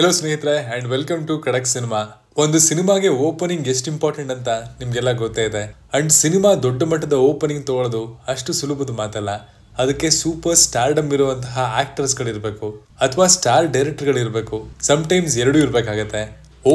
hello ಸ್ನೇಹಿತರೆ and welcome to Kadak cinema ಒಂದು ಸಿನಿಮಾಗೆ ಓಪನಿಂಗ್ ಎಷ್ಟು ಇಂಪಾರ್ಟೆಂಟ್ ಅಂತ ನಿಮಗೆಲ್ಲ ಗೊತ್ತೇ ಇದೆ ಅಂಡ್ ಸಿನಿಮಾ ದೊಡ್ಡ ಮಟ್ಟದ ಓಪನಿಂಗ್ ತಗೊಳ್ಳೋದು ಅಷ್ಟು ಸುಲಭದ ಮಾತಲ್ಲ ಅದಕ್ಕೆ ಸೂಪರ್ ಸ್ಟಾರ್ಡಮ್ ಇರುವಂತಹ ಇರಬೇಕು ಅಥವಾ ಸ್ಟಾರ್ ಸಮ್ ಟೈಮ್ಸ್ ಎರಡೂ ಇರಬೇಕಾಗತ್ತೆ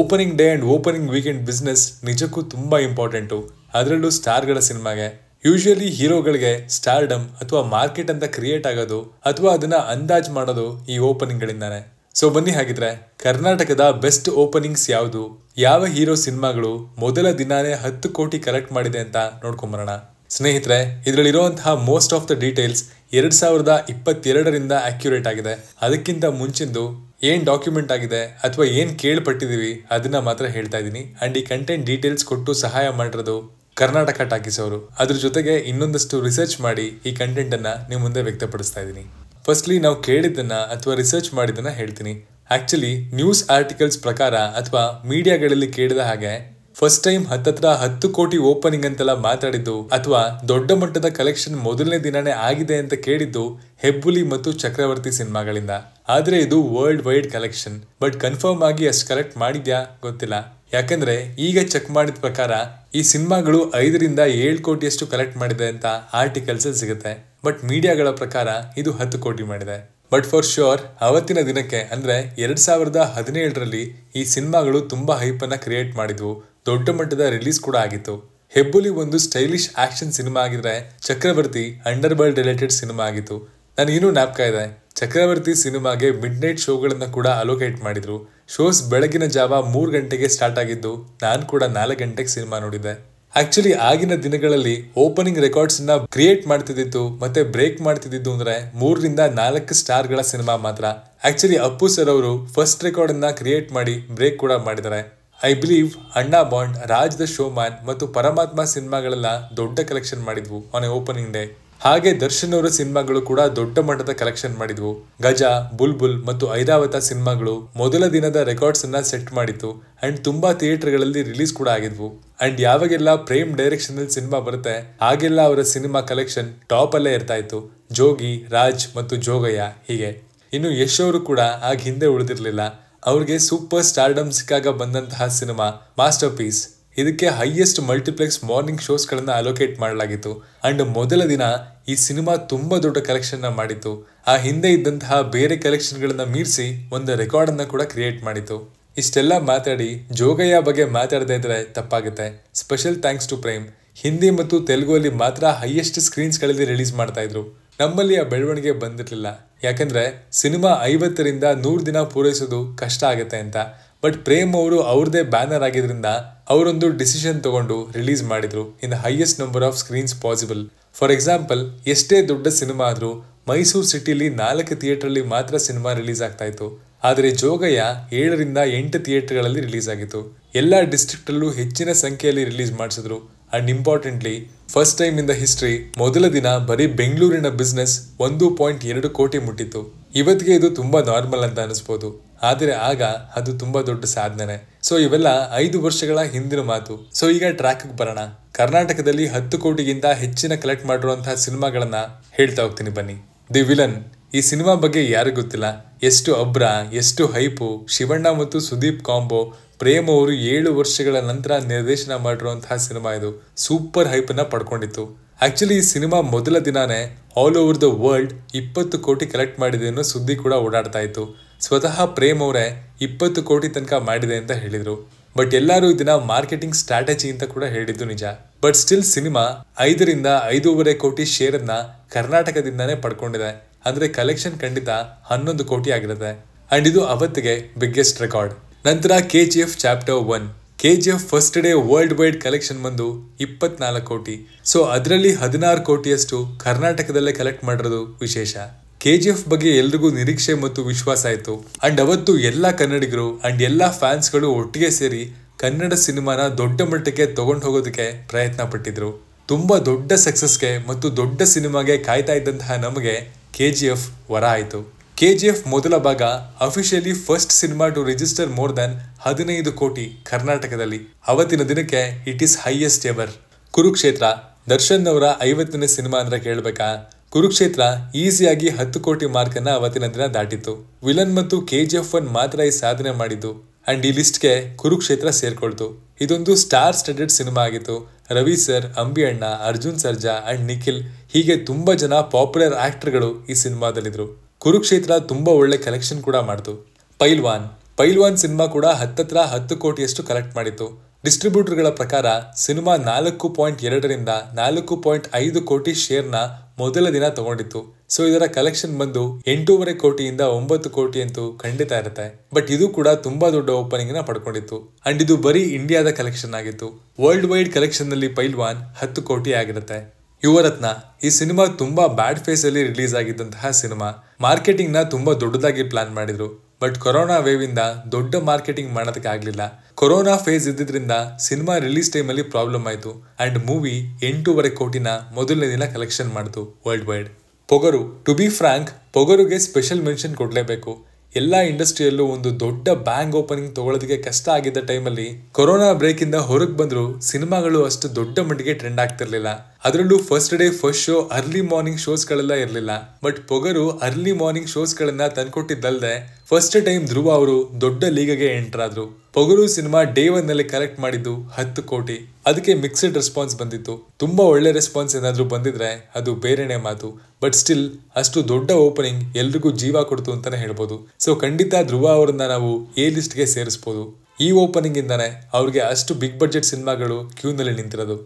opening day and opening weekend business ನಿಜಕ್ಕೂ ತುಂಬ ಇಂಪಾರ್ಟೆಂಟು ಅದರಲ್ಲೂ ಸ್ಟಾರ್ಗಳ ಸಿನಿಮಾಗೆ ಯೂಶಲಿ ಹೀರೋಗಳಿಗೆ ಸ್ಟಾರ್ಡಮ್ ಅಥವಾ ಮಾರ್ಕೆಟ್ ಅಂತ ಕ್ರಿಯೇಟ್ ಆಗೋದು ಅಥವಾ ಅದನ್ನ ಅಂದಾಜ್ ಮಾಡೋದು ಈ ಓಪನಿಂಗ್ಗಳಿಂದಾನೆ ಸೊ ಬನ್ನಿ ಹಾಗಿದ್ರೆ ಕರ್ನಾಟಕದ ಬೆಸ್ಟ್ ಓಪನಿಂಗ್ಸ್ ಯಾವುದು ಯಾವ ಹೀರೋ ಸಿನಿಮಾಗಳು ಮೊದಲ ದಿನಾನೇ ಹತ್ತು ಕೋಟಿ ಕಲೆಕ್ಟ್ ಮಾಡಿದೆ ಅಂತ ನೋಡ್ಕೊಂಬರೋಣ ಸ್ನೇಹಿತರೆ ಇದರಲ್ಲಿರುವಂತಹ ಮೋಸ್ಟ್ ಆಫ್ ದ ಡೀಟೇಲ್ಸ್ ಎರಡ್ ಸಾವಿರದ ಇಪ್ಪತ್ತೆರಡರಿಂದ ಅಕ್ಯುರೇಟ್ ಆಗಿದೆ ಅದಕ್ಕಿಂತ ಮುಂಚಿಂದು ಏನು ಡಾಕ್ಯುಮೆಂಟ್ ಆಗಿದೆ ಅಥವಾ ಏನು ಕೇಳ್ಪಟ್ಟಿದೀವಿ ಅದನ್ನ ಮಾತ್ರ ಹೇಳ್ತಾ ಇದ್ದೀನಿ ಅಂಡ್ ಈ ಕಂಟೆಂಟ್ ಡೀಟೇಲ್ಸ್ ಕೊಟ್ಟು ಸಹಾಯ ಮಾಡಿರೋದು ಕರ್ನಾಟಕ ಟಾಕೀಸ್ ಅವರು ಅದ್ರ ಜೊತೆಗೆ ಇನ್ನೊಂದಷ್ಟು ರಿಸರ್ಚ್ ಮಾಡಿ ಈ ಕಂಟೆಂಟ್ ಅನ್ನ ನಿಮ್ಮ ಮುಂದೆ ವ್ಯಕ್ತಪಡಿಸ್ತಾ ಇದ್ದೀನಿ ಫಸ್ಟ್ಲಿ ನಾವು ಕೇಳಿದ್ದನ್ನ ಅಥವಾ ರಿಸರ್ಚ್ ಮಾಡಿದ್ದನ್ನ ಹೇಳ್ತೀನಿ ಆಕ್ಚುಲಿ ನ್ಯೂಸ್ ಆರ್ಟಿಕಲ್ಸ್ ಪ್ರಕಾರ ಅಥವಾ ಮೀಡಿಯಾಗಳಲ್ಲಿ ಕೇಳಿದ ಹಾಗೆ ಫಸ್ಟ್ ಟೈಮ್ ಹತ್ತತ್ರ ಹತ್ತು ಕೋಟಿ ಓಪನಿಂಗ್ ಅಂತೆಲ್ಲ ಮಾತಾಡಿದ್ದು ಅಥವಾ ದೊಡ್ಡ ಮಟ್ಟದ ಕಲೆಕ್ಷನ್ ಮೊದಲನೇ ದಿನನೇ ಆಗಿದೆ ಅಂತ ಕೇಳಿದ್ದು ಹೆಬ್ಬುಲಿ ಮತ್ತು ಚಕ್ರವರ್ತಿ ಸಿನಿಮಾಗಳಿಂದ ಆದ್ರೆ ಇದು world wide collection but confirm ಆಗಿ ಅಷ್ಟು ಕಲೆಕ್ಟ್ ಮಾಡಿದ್ಯಾ ಗೊತ್ತಿಲ್ಲ ಯಾಕಂದ್ರೆ ಈಗ ಚೆಕ್ ಮಾಡಿದ ಪ್ರಕಾರ ಈ ಸಿನಿಮಾಗಳು ಐದರಿಂದ ಏಳು ಕೋಟಿಯಷ್ಟು ಕಲೆಕ್ಟ್ ಮಾಡಿದೆ ಅಂತ ಆರ್ಟಿಕಲ್ಸಲ್ಲಿ ಸಿಗುತ್ತೆ ಬಟ್ ಮೀಡಿಯಾಗಳ ಪ್ರಕಾರ ಇದು ಹತ್ತು ಕೋಟಿ ಮಾಡಿದೆ ಬಟ್ ಫಾರ್ ಶ್ಯೂರ್ ಅವತ್ತಿನ ದಿನಕ್ಕೆ ಅಂದರೆ ಎರಡು ಸಾವಿರದ ಹದಿನೇಳರಲ್ಲಿ ಈ ಸಿನಿಮಾಗಳು ತುಂಬ ಹೈಪನ್ನು ಕ್ರಿಯೇಟ್ ಮಾಡಿದ್ವು ದೊಡ್ಡ ಮಟ್ಟದ ರಿಲೀಸ್ ಕೂಡ ಆಗಿತ್ತು ಹೆಬ್ಬುಲಿ ಒಂದು ಸ್ಟೈಲಿಶ್ ಆಕ್ಷನ್ ಸಿನಿಮಾ ಆಗಿದ್ರೆ Chakravarthy underworld related cinema ಆಗಿತ್ತು ನಾನು ಇನ್ನೂ ಇದೆ ಚಕ್ರವರ್ತಿ ಸಿನಿಮಾಗೆ ಮಿಡ್ ನೈಟ್ ಶೋಗಳನ್ನು ಕೂಡ ಅಲೋಕೇಟ್ ಮಾಡಿದರು ಶೋಸ್ ಬೆಳಗಿನ ಜಾವ ಮೂರು ಗಂಟೆಗೆ ಸ್ಟಾರ್ಟ್ ಆಗಿದ್ದು ನಾನು ಕೂಡ ನಾಲ್ಕು ಗಂಟೆಗೆ ಸಿನಿಮಾ ನೋಡಿದ್ದೆ ಆಕ್ಚುಲಿ ಆಗಿನ ದಿನಗಳಲ್ಲಿ ಓಪನಿಂಗ್ ರೆಕಾರ್ಡ್ಸ್ ನ ಕ್ರಿಯೇಟ್ ಮಾಡ್ತಿದ್ದಿತ್ತು ಮತ್ತೆ ಬ್ರೇಕ್ ಮಾಡ್ತಿದ್ದಿದ್ದು ಅಂದ್ರೆ ಮೂರರಿಂದ ನಾಲ್ಕು ಸ್ಟಾರ್ ಗಳ ಸಿನಿಮಾ ಮಾತ್ರ ಆಕ್ಚುಲಿ ಅಪ್ಪು ಸರ್ ಅವರು ಫಸ್ಟ್ ರೆಕಾರ್ಡ್ ಅನ್ನ ಕ್ರಿಯೇಟ್ ಮಾಡಿ ಬ್ರೇಕ್ ಕೂಡ ಮಾಡಿದ್ದಾರೆ I believe Anna Bond Raj the showman ಮತ್ತು ಪರಮಾತ್ಮ ಸಿನಿಮಾಗಳನ್ನ ದೊಡ್ಡ ಕಲೆಕ್ಷನ್ ಮಾಡಿದ್ವು ಆನ್ ಓಪನಿಂಗ್ ಡೇ ಹಾಗೆ ದರ್ಶನ್ ಅವರ ಸಿನಿಮಾಗಳು ಕೂಡ ದೊಡ್ಡ ಮಟ್ಟದ ಕಲೆಕ್ಷನ್ ಮಾಡಿದ್ವು ಗಜ ಬುಲ್ಬುಲ್ ಮತ್ತು ಐರಾವತ ಸಿನಿಮಾಗಳು ಮೊದಲ ದಿನದ ರೆಕಾರ್ಡ್ಸ್ ಅನ್ನ ಸೆಟ್ ಮಾಡಿತ್ತು ಅಂಡ್ ತುಂಬಾ ಥಿಯೇಟರ್ಗಳಲ್ಲಿ ರಿಲೀಸ್ ಕೂಡ ಆಗಿದ್ವು ಅಂಡ್ ಯಾವಾಗೆಲ್ಲ ಪ್ರೇಮ್ ಡೈರೆಕ್ಷನ್ ಅಲ್ಲಿ ಸಿನಿಮಾ ಬರುತ್ತೆ ಹಾಗೆಲ್ಲ ಅವರ ಸಿನಿಮಾ ಕಲೆಕ್ಷನ್ ಟಾಪ್ ಅಲ್ಲೇ ಇರ್ತಾ ಇತ್ತು ಜೋಗಿ ರಾಜ್ ಮತ್ತು ಜೋಗಯ್ಯ ಹೀಗೆ ಇನ್ನು ಯಶ್ ಅವರು ಕೂಡ ಆಗ ಹಿಂದೆ ಉಳಿದಿರಲಿಲ್ಲ ಅವ್ರಿಗೆ ಸೂಪರ್ ಸ್ಟಾರ್ಡಮ್ ಸಿಕ್ಕಾಗ ಬಂದಂತಹ ಸಿನಿಮಾ ಮಾಸ್ಟರ್ ಪೀಸ್ ಇದಕ್ಕೆ ಹೈಯೆಸ್ಟ್ ಮಲ್ಟಿಪ್ಲೆಕ್ಸ್ ಮಾರ್ನಿಂಗ್ ಶೋಸ್ಗಳನ್ನು ಅಲೋಕೇಟ್ ಮಾಡಲಾಗಿತ್ತು ಅಂಡ್ ಮೊದಲ ದಿನ ಈ ಸಿನಿಮಾ ತುಂಬ ದೊಡ್ಡ ಕಲೆಕ್ಷನ್ನ ಮಾಡಿತ್ತು ಆ ಹಿಂದೆ ಇದ್ದಂತಹ ಬೇರೆ ಕಲೆಕ್ಷನ್ಗಳನ್ನು ಮೀರಿಸಿ ಒಂದು ರೆಕಾರ್ಡನ್ನು ಕೂಡ ಕ್ರಿಯೇಟ್ ಮಾಡಿತ್ತು ಇಷ್ಟೆಲ್ಲ ಮಾತಾಡಿ ಜೋಗಯ್ಯ ಬಗ್ಗೆ ಮಾತಾಡದೇ ಇದ್ರೆ ತಪ್ಪಾಗುತ್ತೆ special thanks to Prem Hindi ಮತ್ತು ತೆಲುಗು ಅಲ್ಲಿ ಮಾತ್ರ ಹೈಯೆಸ್ಟ್ ಗಳಲ್ಲಿ ರಿಲೀಸ್ ಇದ್ರು ನಮ್ಮಲ್ಲಿ ಆ ಬೆಳವಣಿಗೆ ಬಂದಿರಲಿಲ್ಲ ಯಾಕಂದ್ರೆ ಸಿನಿಮಾ ಐವತ್ತರಿಂದ ನೂರು ದಿನ ಪೂರೈಸೋದು ಕಷ್ಟ ಆಗುತ್ತೆ ಅಂತ ಬಟ್ ಪ್ರೇಮ್ ಅವರು ಅವ್ರದೇ ಬ್ಯಾನರ್ ಆಗಿದ್ದರಿಂದ ಅವರೊಂದು ಡಿಸಿಷನ್ ತಗೊಂಡು ರಿಲೀಸ್ ಮಾಡಿದರು in highest number of screens possible for example ಎಷ್ಟೇ ದೊಡ್ಡ ಸಿನಿಮಾ ಆದರೂ ಮೈಸೂರು ಸಿಟಿಯಲ್ಲಿ ನಾಲ್ಕು ಥಿಯೇಟ್ರಲ್ಲಿ ಮಾತ್ರ ಸಿನಿಮಾ ರಿಲೀಸ್ ಆಗ್ತಾಯಿತ್ತು ಆದರೆ ಜೋಗಯ್ಯ ಏಳರಿಂದ ಎಂಟು ಥಿಯೇಟರ್ಗಳಲ್ಲಿ ರಿಲೀಸ್ ಆಗಿತ್ತು ಎಲ್ಲ ಡಿಸ್ಟ್ರಿಕ್ಟಲ್ಲೂ ಹೆಚ್ಚಿನ ಸಂಖ್ಯೆಯಲ್ಲಿ ರಿಲೀಸ್ ಮಾಡಿಸಿದ್ರು and importantly first time in the history ಮೊದಲ ದಿನ ಬರೀ ಬೆಂಗಳೂರಿನ ಬಿಸ್ನೆಸ್ ಒಂದು ಪಾಯಿಂಟ್ ಎರಡು ಕೋಟಿ ಮುಟ್ಟಿತ್ತು ಇವತ್ತಿಗೆ ಇದು ತುಂಬ ನಾರ್ಮಲ್ ಅಂತ ಅನಿಸ್ಬೋದು ಆದರೆ ಆಗ ಅದು ತುಂಬ ದೊಡ್ಡ ಸಾಧನೆ ಸೊ ಇವೆಲ್ಲ ಐದು ವರ್ಷಗಳ ಹಿಂದಿನ ಮಾತು ಸೊ ಈಗ ಟ್ರ್ಯಾಕ್ಗೆ ಬರೋಣ ಕರ್ನಾಟಕದಲ್ಲಿ ಹತ್ತು ಕೋಟಿಗಿಂತ ಹೆಚ್ಚಿನ ಕಲೆಕ್ಟ್ ಮಾಡಿರುವಂತಹ ಸಿನಿಮಾಗಳನ್ನ ಹೇಳ್ತಾ ಹೋಗ್ತೀನಿ ಬನ್ನಿ ದಿ ವಿಲನ್ ಈ ಸಿನಿಮಾ ಬಗ್ಗೆ ಯಾರು ಗೊತ್ತಿಲ್ಲ ಎಷ್ಟು ಅಬ್ರ ಎಷ್ಟು ಹೈಪು ಶಿವಣ್ಣ ಮತ್ತು ಸುದೀಪ್ ಕಾಂಬೋ ಪ್ರೇಮ್ ಅವರು ಏಳು ವರ್ಷಗಳ ನಂತರ ನಿರ್ದೇಶನ ಮಾಡಿರುವಂತಹ ಸಿನಿಮಾ ಇದು ಸೂಪರ್ ಹೈಪನ್ನ ಪಡ್ಕೊಂಡಿತ್ತು ಆ್ಯಕ್ಚುಲಿ ಈ ಸಿನಿಮಾ ಮೊದಲ ದಿನಾನೇ ಆಲ್ ಓವರ್ ದ ವರ್ಲ್ಡ್ ಇಪ್ಪತ್ತು ಕೋಟಿ ಕಲೆಕ್ಟ್ ಮಾಡಿದೆ ಅನ್ನೋ ಸುದ್ದಿ ಕೂಡ ಓಡಾಡ್ತಾ ಇತ್ತು ಸ್ವತಃ ಪ್ರೇಮ್ ಅವರೇ ಇಪ್ಪತ್ತು ಕೋಟಿ ತನಕ ಮಾಡಿದೆ ಅಂತ ಹೇಳಿದರು ಬಟ್ ಎಲ್ಲರೂ ಇದನ್ನ ಮಾರ್ಕೆಟಿಂಗ್ ಸ್ಟ್ರಾಟಜಿ ಅಂತ ಕೂಡ ಹೇಳಿದ್ದು ನಿಜ ಬಟ್ ಸ್ಟಿಲ್ ಸಿನಿಮಾ ಐದರಿಂದ ಐದೂವರೆ ಕೋಟಿ ಶೇರನ್ನ ಕರ್ನಾಟಕದಿಂದಾನೇ ಪಡ್ಕೊಂಡಿದೆ ಅಂದರೆ ಕಲೆಕ್ಷನ್ ಖಂಡಿತ ಹನ್ನೊಂದು ಕೋಟಿ ಆಗಿರುತ್ತೆ ಅಂಡ್ ಇದು ಅವತ್ತಿಗೆ ಬಿಗ್ಗೆಸ್ಟ್ ರೆಕಾರ್ಡ್ ನಂತರ K G F chapter one K G F first day world wide collection ಬಂದು ಇಪ್ಪತ್ನಾಲ್ಕು ಕೋಟಿ ಸೊ ಅದರಲ್ಲಿ ಹದಿನಾರು ಕೋಟಿಯಷ್ಟು ಕರ್ನಾಟಕದಲ್ಲೇ ಕಲೆಕ್ಟ್ ಮಾಡಿರೋದು ವಿಶೇಷ ಕೆ ಜಿ ಎಫ್ ಬಗ್ಗೆ ಎಲ್ರಿಗೂ ನಿರೀಕ್ಷೆ ಮತ್ತು ವಿಶ್ವಾಸ ಆಯಿತು ಅಂಡ್ ಅವತ್ತು ಎಲ್ಲ ಕನ್ನಡಿಗರು ಅಂಡ್ ಎಲ್ಲ ಫ್ಯಾನ್ಸ್ಗಳು ಒಟ್ಟಿಗೆ ಸೇರಿ ಕನ್ನಡ ಸಿನಿಮಾನ ದೊಡ್ಡ ಮಟ್ಟಕ್ಕೆ ತಗೊಂಡು ಹೋಗೋದಕ್ಕೆ ಪ್ರಯತ್ನ ಪಟ್ಟಿದ್ರು ತುಂಬ ದೊಡ್ಡ ಸಕ್ಸಸ್ಗೆ ಮತ್ತು ದೊಡ್ಡ ಸಿನಿಮಾಗೆ ಕಾಯ್ತಾ ಇದ್ದಂತಹ ನಮಗೆ ಕೆ ಜಿ ಎಫ್ ವರ ಆಯಿತು ಕೆಜಿಎಫ್ ಮೊದಲ ಭಾಗ officially first cinema to register more than ಹದಿನೈದು ಕೋಟಿ ಕರ್ನಾಟಕದಲ್ಲಿ ಅವತ್ತಿನ ದಿನಕ್ಕೆ it is highest ever Kurukshetra Darshan ಅವರ ಐವತ್ತನೇ ಸಿನಿಮಾ ಅಂದ್ರೆ ಕೇಳಬೇಕಾ ಕುರುಕ್ಷೇತ್ರ ಈಸಿಯಾಗಿ ಹತ್ತು ಕೋಟಿ ಅನ್ನ ಅವತ್ತಿನ ದಿನ ದಾಟಿತ್ತು ವಿಲನ್ ಮತ್ತು ಕೆಜಿಎಫ್ ಒನ್ ಮಾತ್ರ ಈ ಸಾಧನೆ ಮಾಡಿದ್ದು ಅಂಡ್ ಈ ಲಿಸ್ಟ್ಗೆ ಕುರುಕ್ಷೇತ್ರ ಸೇರ್ಕೊಳ್ತು ಇದೊಂದು ಸ್ಟಾರ್ ಸ್ಟೆಡೆಡ್ ಸಿನಿಮಾ ಆಗಿತ್ತು ರವಿ ಸರ್ ಅಂಬಿ ಅಣ್ಣ ಅರ್ಜುನ್ ಸರ್ಜಾ ಅಂಡ್ ನಿಖಿಲ್ ಹೀಗೆ ತುಂಬಾ ಜನ ಪಾಪ್ಯುಲರ್ ಆಕ್ಟರ್ಗಳು ಈ ಸಿನಿಮಾದಲ್ಲಿದ್ರು ಕುರುಕ್ಷೇತ್ರ ತುಂಬ ಒಳ್ಳೆ ಕಲೆಕ್ಷನ್ ಕೂಡ ಮಾಡಿತು ಪೈಲ್ವಾನ್ ಪೈಲ್ವಾನ್ ಸಿನಿಮಾ ಕೂಡ ಹತ್ತತ್ರ ಹತ್ತು ಕೋಟಿಯಷ್ಟು ಕಲೆಕ್ಟ್ ಮಾಡಿತ್ತು ಡಿಸ್ಟ್ರಿಬ್ಯೂಟರ್ಗಳ ಪ್ರಕಾರ ಸಿನಿಮಾ ನಾಲ್ಕು ಪಾಯಿಂಟ್ ಎರಡರಿಂದ ನಾಲ್ಕು ಪಾಯಿಂಟ್ ಐದು ಕೋಟಿ ಶೇರ್ನ ಮೊದಲ ದಿನ ತಗೊಂಡಿತ್ತು ಸೊ ಇದರ ಕಲೆಕ್ಷನ್ ಬಂದು ಎಂಟೂವರೆ ಕೋಟಿಯಿಂದ ಒಂಬತ್ತು ಕೋಟಿ ಅಂತೂ ಖಂಡಿತ ಇರುತ್ತೆ ಬಟ್ ಇದು ಕೂಡ ತುಂಬಾ ದೊಡ್ಡ ಓಪನಿಂಗ್ ನ ಪಡ್ಕೊಂಡಿತ್ತು ಅಂಡ್ ಇದು ಬರೀ ಇಂಡಿಯಾದ ಕಲೆಕ್ಷನ್ ಆಗಿತ್ತು ವರ್ಲ್ಡ್ ವೈಡ್ ಕಲೆಕ್ಷನ್ ನಲ್ಲಿ ಪೈಲ್ವಾನ್ ಹತ್ತು ಕೋಟಿ ಆಗಿರುತ್ತೆ ಯುವರತ್ನ ಈ ಸಿನಿಮಾ ತುಂಬಾ ಬ್ಯಾಡ್ ಫೇಸ್ ಅಲ್ಲಿ ರಿಲೀಸ್ ಆಗಿದ್ದಂತಹ ಸಿನಿಮಾ ಮಾರ್ಕೆಟಿಂಗ್ನ ತುಂಬಾ ದೊಡ್ಡದಾಗಿ ಪ್ಲಾನ್ ಮಾಡಿದ್ರು ಬಟ್ ಕೊರೋನಾ ಇಂದ ದೊಡ್ಡ ಮಾರ್ಕೆಟಿಂಗ್ ಮಾಡೋದಕ್ಕೆ ಆಗಲಿಲ್ಲ ಕೊರೋನಾ ಫೇಸ್ ಇದ್ದಿದ್ದರಿಂದ ಸಿನಿಮಾ ರಿಲೀಸ್ ಟೈಮಲ್ಲಿ ಪ್ರಾಬ್ಲಮ್ ಆಯಿತು ಅಂಡ್ ಮೂವಿ ಎಂಟೂವರೆ ಕೋಟಿನ ಮೊದಲನೇ ದಿನ ಕಲೆಕ್ಷನ್ ಮಾಡಿತು world wide Pogaru to be frank ಪೊಗರುಗೆ ಸ್ಪೆಷಲ್ ಮೆನ್ಷನ್ ಕೊಡಲೇಬೇಕು ಎಲ್ಲ ಇಂಡಸ್ಟ್ರಿಯಲ್ಲೂ ಒಂದು ದೊಡ್ಡ ಬ್ಯಾಂಕ್ ಓಪನಿಂಗ್ ತಗೊಳ್ಳೋದಕ್ಕೆ ಕಷ್ಟ ಆಗಿದ್ದ ಟೈಮಲ್ಲಿ ಕೊರೋನಾ ಬ್ರೇಕಿಂದ ಹೊರಗೆ ಬಂದರೂ ಸಿನಿಮಾಗಳು ಅಷ್ಟು ದೊಡ್ಡ ಮಟ್ಟಿಗೆ ಟ್ರೆಂಡ್ ಆಗ್ತಿರಲಿಲ್ಲ ಅದರಲ್ಲೂ first day first show early morning ಶೋಸ್ಗಳೆಲ್ಲ ಇರಲಿಲ್ಲ ಬಟ್ ಪೊಗರು ಅರ್ಲಿ ಮಾರ್ನಿಂಗ್ ಶೋಸ್ಗಳನ್ನ ತಂದ್ಕೊಟ್ಟಿದ್ದಲ್ಲದೆ ಫಸ್ಟ್ ಟೈಮ್ ಧ್ರುವ ಅವರು ದೊಡ್ಡ ಲೀಗ್ಗೆ ಎಂಟರ್ ಆದ್ರು ಪೊಗರು ಸಿನಿಮಾ ಡೇ ಒನ್ ನಲ್ಲಿ ಕಲೆಕ್ಟ್ ಮಾಡಿದ್ದು ಹತ್ತು ಕೋಟಿ ಅದಕ್ಕೆ ಮಿಕ್ಸಡ್ ರೆಸ್ಪಾನ್ಸ್ ಬಂದಿತ್ತು ತುಂಬಾ ಒಳ್ಳೆ ರೆಸ್ಪಾನ್ಸ್ ಏನಾದರೂ ಬಂದಿದ್ರೆ ಅದು ಬೇರೆನೇ ಮಾತು ಬಟ್ ಸ್ಟಿಲ್ ಅಷ್ಟು ದೊಡ್ಡ ಓಪನಿಂಗ್ ಎಲ್ರಿಗೂ ಜೀವ ಕೊಡ್ತು ಅಂತಾನೆ ಹೇಳ್ಬೋದು ಸೊ ಖಂಡಿತ ಧ್ರುವ ಅವರನ್ನ ನಾವು ಎ ಲಿಸ್ಟ್ಗೆ ಸೇರಿಸ್ಬೋದು ಈ ಓಪನಿಂಗ್ ಇಂದಾನೆ ಅವ್ರಿಗೆ ಅಷ್ಟು ಬಿಗ್ ಬಜೆಟ್ ಸಿನಿಮಾಗಳು ಕ್ಯೂನಲ್ಲಿ ನಿಂತಿರೋದು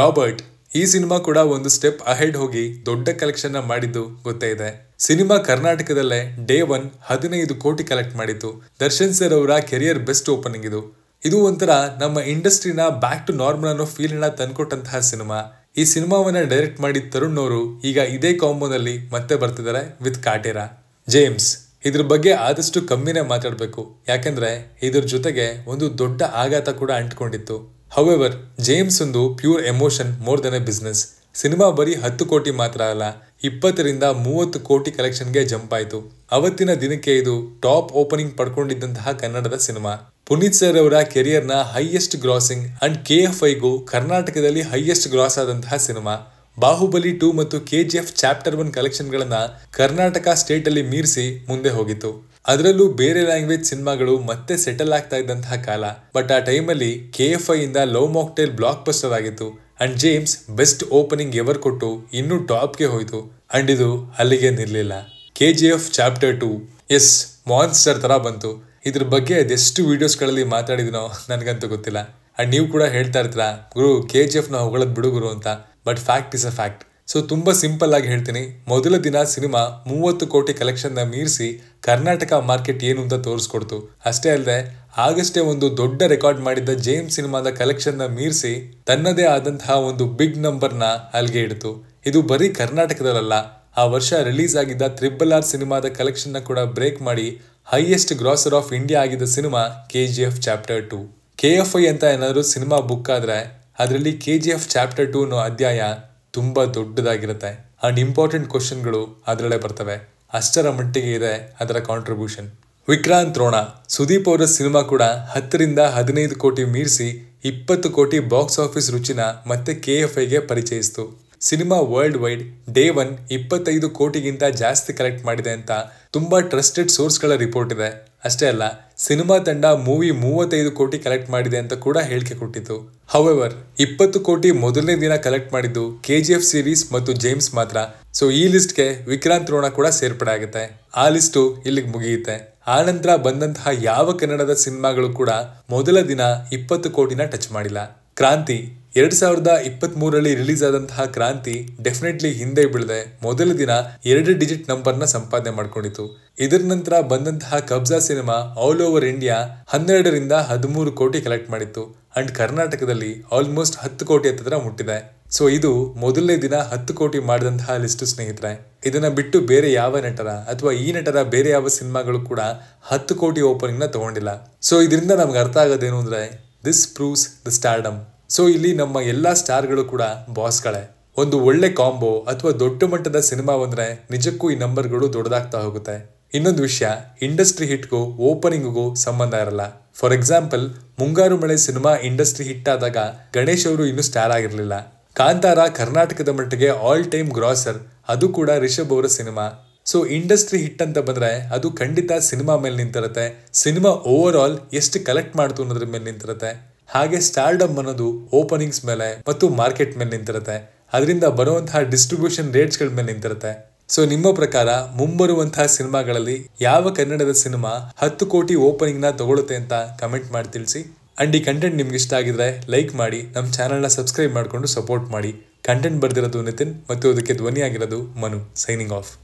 ರಾಬರ್ಟ್ ಈ ಸಿನಿಮಾ ಕೂಡ ಒಂದು ಸ್ಟೆಪ್ ಅಹೆಡ್ ಹೋಗಿ ದೊಡ್ಡ ಕಲೆಕ್ಷನ್ ಮಾಡಿದ್ದು ಗೊತ್ತೇ ಇದೆ ಸಿನಿಮಾ ಕರ್ನಾಟಕದಲ್ಲೇ ಡೇ ಒನ್ ಹದಿನೈದು ಕೋಟಿ ಕಲೆಕ್ಟ್ ಮಾಡಿತ್ತು ದರ್ಶನ್ ಸರ್ ಅವರ ಕೆರಿಯರ್ ಬೆಸ್ಟ್ ಓಪನಿಂಗ್ ಇದು ಇದು ಒಂಥರ ನಮ್ಮ ಇಂಡಸ್ಟ್ರಿನ ಬ್ಯಾಕ್ ಟು ನಾರ್ಮಲ್ ಅನ್ನೋ ನ ತಂದ್ಕೊಟ್ಟಂತಹ ಸಿನಿಮಾ ಈ ಸಿನಿಮಾವನ್ನ ಡೈರೆಕ್ಟ್ ಮಾಡಿ ತರುಣ್ ಅವರು ಈಗ ಇದೇ ಕಾಂಬೋನಲ್ಲಿ ಮತ್ತೆ ಬರ್ತಿದ್ದಾರೆ ವಿತ್ ಕಾಟೇರಾ ಜೇಮ್ಸ್ ಇದ್ರ ಬಗ್ಗೆ ಆದಷ್ಟು ಕಮ್ಮಿನೇ ಮಾತಾಡಬೇಕು ಯಾಕಂದ್ರೆ ಇದ್ರ ಜೊತೆಗೆ ಒಂದು ದೊಡ್ಡ ಆಘಾತ ಕೂಡ ಅಂಟ್ಕೊಂಡಿತ್ತು ಹೌವರ್ ಜೇಮ್ಸ್ ಒಂದು pure emotion more than a business cinema ಬರೀ ಹತ್ತು ಕೋಟಿ ಮಾತ್ರ ಅಲ್ಲ ಇಪ್ಪತ್ತರಿಂದ ಮೂವತ್ತು ಕೋಟಿ ಕಲೆಕ್ಷನ್ಗೆ ಜಂಪ್ ಆಯಿತು ಅವತ್ತಿನ ದಿನಕ್ಕೆ ಇದು ಟಾಪ್ ಓಪನಿಂಗ್ ಪಡ್ಕೊಂಡಿದ್ದಂತಹ ಕನ್ನಡದ ಸಿನಿಮಾ ಪುನೀತ್ ಸರ್ ಅವರ ಕೆರಿಯರ್ನ highest grossing and K F ಐಗೂ ಕರ್ನಾಟಕದಲ್ಲಿ ಹೈಯೆಸ್ಟ್ ಗ್ರಾಸ್ ಆದಂತಹ ಸಿನಿಮಾ ಬಾಹುಬಲಿ ಟೂ ಮತ್ತು K G F chapter one ಕಲೆಕ್ಷನ್ಗಳನ್ನು ಕರ್ನಾಟಕ ಸ್ಟೇಟಲ್ಲಿ ಮೀರಿಸಿ ಮುಂದೆ ಹೋಗಿತ್ತು ಅದರಲ್ಲೂ ಬೇರೆ ಲ್ಯಾಂಗ್ವೇಜ್ ಸಿನಿಮಾಗಳು ಮತ್ತೆ ಸೆಟಲ್ ಆಗ್ತಾ ಇದ್ದಂತಹ ಕಾಲ ಬಟ್ ಆ ಟೈಮಲ್ಲಿ ಕೆ ಎಫ್ ಇಂದ ಲವ್ ಮಾಕ್ಟೇಲ್ ಬ್ಲಾಕ್ ಬಸ್ಟರ್ ಆಗಿತ್ತು and James best opening ever ಕೊಟ್ಟು ಇನ್ನೂ ಟಾಪ್ಗೆ ಹೋಯಿತು ಅಂಡ್ ಇದು ಅಲ್ಲಿಗೆ ನಿರ್ಲಿಲ್ಲ K G F chapter two as monster ತರ ಬಂತು ಇದ್ರ ಬಗ್ಗೆ ಅದೆಷ್ಟು ವಿಡಿಯೋಸ್ಗಳಲ್ಲಿ ಮಾತಾಡಿದ್ನೋ ನನಗಂತೂ ಗೊತ್ತಿಲ್ಲ ಅಂಡ್ ನೀವು ಕೂಡ ಹೇಳ್ತಾ ಇರ್ತೀರಾ ಗುರು ಕೆ ಜಿ ಎಫ್ನ ಹೊಗಳದ್ ಬಿಡು ಗುರು ಅಂತ but fact is a fact so ತುಂಬ ಸಿಂಪಲ್ ಆಗಿ ಹೇಳ್ತೀನಿ ಮೊದಲ ದಿನ ಸಿನಿಮಾ ಮೂವತ್ತು ಕೋಟಿ ಕಲೆಕ್ಷನ್ನ ಮೀರಿಸಿ ಕರ್ನಾಟಕ ಮಾರ್ಕೆಟ್ ಏನು ಅಂತ ತೋರಿಸ್ಕೊಡ್ತು ಅಷ್ಟೇ ಅಲ್ಲದೆ ಆಗಷ್ಟೇ ಒಂದು ದೊಡ್ಡ ರೆಕಾರ್ಡ್ ಮಾಡಿದ್ದ ಜೇಮ್ ಸಿನಿಮಾದ ಕಲೆಕ್ಷನ್ನ ಮೀರಿಸಿ ತನ್ನದೇ ಆದಂತಹ ಒಂದು ಬಿಗ್ ನಂಬರ್ನ ಅಲ್ಲಿಗೆ ಇಡ್ತು ಇದು ಬರೀ ಕರ್ನಾಟಕದಲ್ಲ ಆ ವರ್ಷ ರಿಲೀಸ್ ಆಗಿದ್ದ ತ್ರಿಬಲ್ ಆರ್ ಸಿನಿಮಾದ ಕಲೆಕ್ಷನ್ನ ಕೂಡ ಬ್ರೇಕ್ ಮಾಡಿ ಹೈಯೆಸ್ಟ್ ಗ್ರಾಸರ್ ಆಫ್ ಇಂಡಿಯಾ ಆಗಿದ್ದ cinema K G F chapter two K F I ಅಂತ ಏನಾದರೂ ಸಿನಿಮಾ ಬುಕ್ ಆದರೆ ಅದರಲ್ಲಿ K G F chapter two ಅನ್ನೋ ಅಧ್ಯಾಯ ತುಂಬ ದೊಡ್ಡದಾಗಿರುತ್ತೆ ಅಂಡ್ ಇಂಪಾರ್ಟೆಂಟ್ ಕ್ವಶನ್ಗಳು ಅದರಲ್ಲೇ ಬರ್ತವೆ ಅಷ್ಟರ ಮಟ್ಟಿಗೆ ಇದೆ ಅದರ ಕಾಂಟ್ರಿಬ್ಯೂಷನ್ ವಿಕ್ರಾಂತ್ ರೋಣ ಸುದೀಪ್ ಅವರ ಸಿನಿಮಾ ಕೂಡ ಹತ್ತರಿಂದ ಹದಿನೈದು ಕೋಟಿ ಮೀರಿಸಿ ಇಪ್ಪತ್ತು ಕೋಟಿ ಬಾಕ್ಸ್ ಆಫೀಸ್ ರುಚಿನ ಮತ್ತೆ ಕೆ ಎಫ್ ಐಗೆ ಪರಿಚಯಿಸಿತು cinema world wide day one ಇಪ್ಪತ್ತೈದು ಕೋಟಿಗಿಂತ ಜಾಸ್ತಿ ಕಲೆಕ್ಟ್ ಮಾಡಿದೆ ಅಂತ ತುಂಬಾ ಟ್ರಸ್ಟೆಡ್ ಸೋರ್ಸ್ಗಳ ರಿಪೋರ್ಟ್ ಇದೆ ಅಷ್ಟೇ ಅಲ್ಲ ಸಿನಿಮಾ ತಂಡ ಮೂವಿ ಮೂವತ್ತೈದು ಕೋಟಿ ಕಲೆಕ್ಟ್ ಮಾಡಿದೆ ಅಂತ ಕೂಡ ಹೇಳಿಕೆ ಕೊಟ್ಟಿತು ಹೌಎವರ್ ಇಪ್ಪತ್ತು ಕೋಟಿ ಮೊದಲನೇ ದಿನ ಕಲೆಕ್ಟ್ ಮಾಡಿದ್ದು ಕೆ ಜಿ ಎಫ್ ಸೀರೀಸ್ ಮತ್ತು ಜೇಮ್ಸ್ ಮಾತ್ರ ಸೊ ಈ ಲಿಸ್ಟ್ಗೆ ವಿಕ್ರಾಂತ್ ರೋಣ ಕೂಡ ಸೇರ್ಪಡೆ ಆಗುತ್ತೆ ಆ ಲಿಸ್ಟು ಇಲ್ಲಿಗೆ ಮುಗಿಯುತ್ತೆ ಆನಂತರ ಬಂದಂತಹ ಯಾವ ಕನ್ನಡದ ಸಿನಿಮಾಗಳು ಕೂಡ ಮೊದಲ ದಿನ ಇಪ್ಪತ್ತು ಕೋಟಿನ ಟಚ್ ಮಾಡಿಲ್ಲ ಕ್ರಾಂತಿ ಎರಡ್ ಸಾವಿರದ ಇಪ್ಪತ್ತ್ಮೂರರಲ್ಲಿ ರಿಲೀಸ್ ಆದಂತಹ ಕ್ರಾಂತಿ ಡೆಫಿನೆಟ್ಲಿ ಹಿಂದೆ ಬೀಳದೆ ಮೊದಲ ದಿನ ಎರಡು ಡಿಜಿಟ್ ನಂಬರ್ನ ಸಂಪಾದನೆ ಮಾಡ್ಕೊಂಡಿತ್ತು ಇದರ ನಂತರ ಬಂದಂತಹ Kabzaa cinema all over India ಹನ್ನೆರಡರಿಂದ ಹದಿಮೂರು ಕೋಟಿ ಕಲೆಕ್ಟ್ ಮಾಡಿತ್ತು ಅಂಡ್ ಕರ್ನಾಟಕದಲ್ಲಿ ಆಲ್ಮೋಸ್ಟ್ ಹತ್ತು ಕೋಟಿ ಹತ್ತಿರ ಮುಟ್ಟಿದೆ ಸೊ ಇದು ಮೊದಲನೇ ದಿನ ಹತ್ತು ಕೋಟಿ ಮಾಡಿದಂತಹ ಲಿಸ್ಟ್ ಸ್ನೇಹಿತರೆ ಇದನ್ನ ಬಿಟ್ಟು ಬೇರೆ ಯಾವ ನಟರ ಅಥವಾ ಈ ನಟರ ಬೇರೆ ಯಾವ ಸಿನಿಮಾಗಳು ಕೂಡ ಹತ್ತು ಕೋಟಿ ಓಪನಿಂಗ್ ನ ತಗೊಂಡಿಲ್ಲ ಸೊ ಇದರಿಂದ ನಮ್ಗೆ ಅರ್ಥ ಆಗೋದೇನು ಅಂದ್ರೆ this proves the stardom so ಇಲ್ಲಿ ನಮ್ಮ ಎಲ್ಲ ಸ್ಟಾರ್ಗಳು ಕೂಡ ಬಾಸ್ಗಳೇ ಒಂದು ಒಳ್ಳೆ ಕಾಂಬೋ ಅಥವಾ ದೊಡ್ಡ ಮಟ್ಟದ ಸಿನಿಮಾ ಬಂದರೆ ನಿಜಕ್ಕೂ ಈ ನಂಬರ್ಗಳು ದೊಡ್ಡದಾಗ್ತಾ ಹೋಗುತ್ತೆ ಇನ್ನೊಂದು ವಿಷಯ ಇಂಡಸ್ಟ್ರಿ ಹಿಟ್ಗೂ ಓಪನಿಂಗ್ಗೂ ಸಂಬಂಧ ಇರಲ್ಲ ಫಾರ್ ಎಕ್ಸಾಂಪಲ್ ಮುಂಗಾರು ಮಳೆ ಸಿನಿಮಾ ಇಂಡಸ್ಟ್ರಿ ಹಿಟ್ ಆದಾಗ ಗಣೇಶ್ ಅವರು ಇನ್ನೂ ಸ್ಟಾರ್ ಆಗಿರಲಿಲ್ಲ ಕಾಂತಾರ ಕರ್ನಾಟಕದ ಮಟ್ಟಿಗೆ ಆಲ್ ಟೈಮ್ ಗ್ರಾಸರ್ ಅದು ಕೂಡ ರಿಷಬ್ ಅವರ ಸಿನಿಮಾ ಸೊ ಇಂಡಸ್ಟ್ರಿ ಹಿಟ್ ಅಂತ ಬಂದರೆ ಅದು ಖಂಡಿತ ಸಿನಿಮಾ ಮೇಲೆ ನಿಂತಿರುತ್ತೆ ಸಿನಿಮಾ ಓವರ್ ಆಲ್ ಎಷ್ಟು ಕಲೆಕ್ಟ್ ಮಾಡ್ತು ಅನ್ನೋದ್ರ ಮೇಲೆ ನಿಂತಿರುತ್ತೆ ಹಾಗೆ ಸ್ಟಾರ್ಡಮ್ ಅನ್ನೋದು ಓಪನಿಂಗ್ಸ್ ಮೇಲೆ ಮತ್ತು ಮಾರ್ಕೆಟ್ ಮೇಲೆ ನಿಂತಿರುತ್ತೆ ಅದರಿಂದ ಬರುವಂತಹ ಡಿಸ್ಟ್ರಿಬ್ಯೂಷನ್ ರೇಟ್ಸ್ಗಳ ಮೇಲೆ ನಿಂತಿರುತ್ತೆ ಸೊ ನಿಮ್ಮ ಪ್ರಕಾರ ಮುಂಬರುವಂತಹ ಸಿನಿಮಾಗಳಲ್ಲಿ ಯಾವ ಕನ್ನಡದ ಸಿನಿಮಾ ಹತ್ತು ಕೋಟಿ ಓಪನಿಂಗ್ ನ ತಗೊಳುತ್ತೆ ಅಂತ ಕಮೆಂಟ್ ಮಾಡಿ ತಿಳಿಸಿ ಅಂಡ್ ಈ ಕಂಟೆಂಟ್ ನಿಮ್ಗೆ ಇಷ್ಟ ಆಗಿದ್ರೆ ಲೈಕ್ ಮಾಡಿ ನಮ್ಮ ಚಾನಲ್ನ ಸಬ್ಸ್ಕ್ರೈಬ್ ಮಾಡಿಕೊಂಡು ಸಪೋರ್ಟ್ ಮಾಡಿ ಕಂಟೆಂಟ್ ಬರೆದಿರೋದು ನಿತಿನ್ ಮತ್ತು ಅದಕ್ಕೆ ಧ್ವನಿಯಾಗಿರೋದು ಮನು ಸೈನಿಂಗ್ ಆಫ್